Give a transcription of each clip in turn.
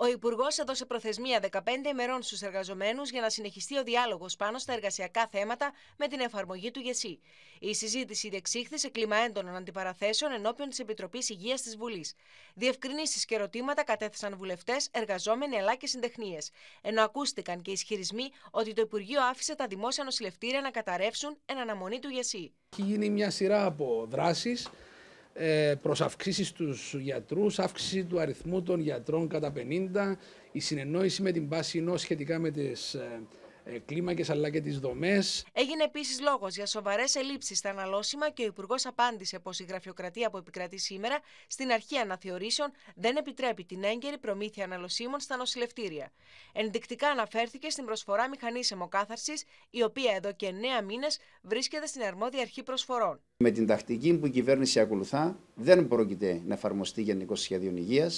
Ο Υπουργός έδωσε προθεσμία 15 ημερών στους εργαζομένους για να συνεχιστεί ο διάλογος πάνω στα εργασιακά θέματα με την εφαρμογή του ΓΕΣΥ. Η συζήτηση διεξήχθη σε κλίμα έντονων αντιπαραθέσεων ενώπιον της Επιτροπής Υγείας της Βουλής. Διευκρινήσεις και ερωτήματα κατέθεσαν βουλευτές, εργαζόμενοι αλλά και συντεχνίες. Ενώ ακούστηκαν και ισχυρισμοί ότι το Υπουργείο άφησε τα δημόσια νοσηλευτήρια να καταρρεύσουν εν αναμονή του ΓΕΣΥ. Έχει γίνει μια σειρά από δράσεις ε, προς αυξήσεις του γιατρούς, αύξηση του αριθμού των γιατρών κατά 50, η συνεννόηση με την Πάσινο σχετικά με τις ε, ε, κλίμακες αλλά και τις δομές. Έγινε επίσης λόγος για σοβαρές ελλείψεις στα αναλώσιμα και ο Υπουργός απάντησε πως η γραφειοκρατία που επικρατεί σήμερα στην αρχή αναθεωρήσεων δεν επιτρέπει την έγκαιρη προμήθεια αναλωσίμων στα νοσηλευτήρια. Ενδεικτικά αναφέρθηκε στην προσφορά μηχανή αιμοκάθαρση, η οποία εδώ και 9 μήνες βρίσκεται στην αρμόδια αρχή προσφορών. Με την τακτική που η κυβέρνηση ακολουθά, δεν πρόκειται να εφαρμοστεί Γενικό Σχέδιο Υγείας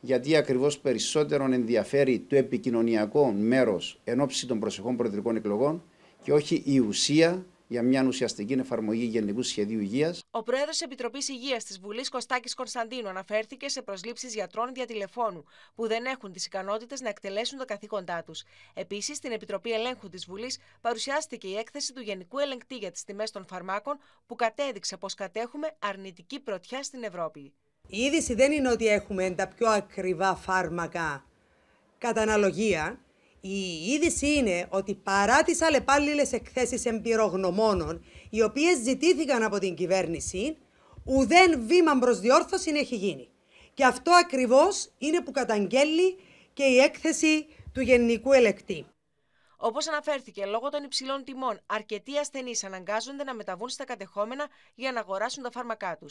γιατί ακριβώς περισσότερο ενδιαφέρει το επικοινωνιακό μέρος εν ώψη των προσεχών προεδρικών εκλογών και όχι η ουσία για μια ουσιαστική εφαρμογή Γενικού Σχεδίου Υγείας. Ο πρόεδρος της Επιτροπής Υγείας της Βουλής Κωστάκης Κωνσταντίνου αναφέρθηκε σε προσλήψεις γιατρών δια τηλεφώνου που δεν έχουν τις ικανότητες να εκτελέσουν τα καθήκοντά τους. Επίσης, στην Επιτροπή Ελέγχου της Βουλής παρουσιάστηκε η έκθεση του Γενικού Ελεγκτή για τις Τιμές των Φαρμάκων που κατέδειξε πως κατέχουμε αρνητική πρωτιά στην Ευρώπη. Η είδηση δεν είναι ότι έχουμε τα πιο ακριβά φάρμακα κατά αναλογία. Η είδηση είναι ότι παρά τις αλλεπάλληλες εκθέσεις εμπειρογνωμόνων, οι οποίες ζητήθηκαν από την κυβέρνηση, ουδέν βήμα προς διόρθωσης έχει γίνει. Και αυτό ακριβώς είναι που καταγγέλει και η έκθεση του Γενικού Ελεκτή. Όπως αναφέρθηκε, λόγω των υψηλών τιμών, αρκετοί ασθενείς αναγκάζονται να μεταβούν στα κατεχόμενα για να αγοράσουν τα φάρμακά τους.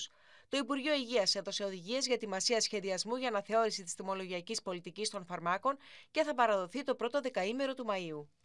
Το Υπουργείο Υγείας έδωσε οδηγίες για ετοιμασία σχεδιασμού για αναθεώρηση της τιμολογιακής πολιτικής των φαρμάκων και θα παραδοθεί το πρώτο δεκαήμερο του Μαΐου.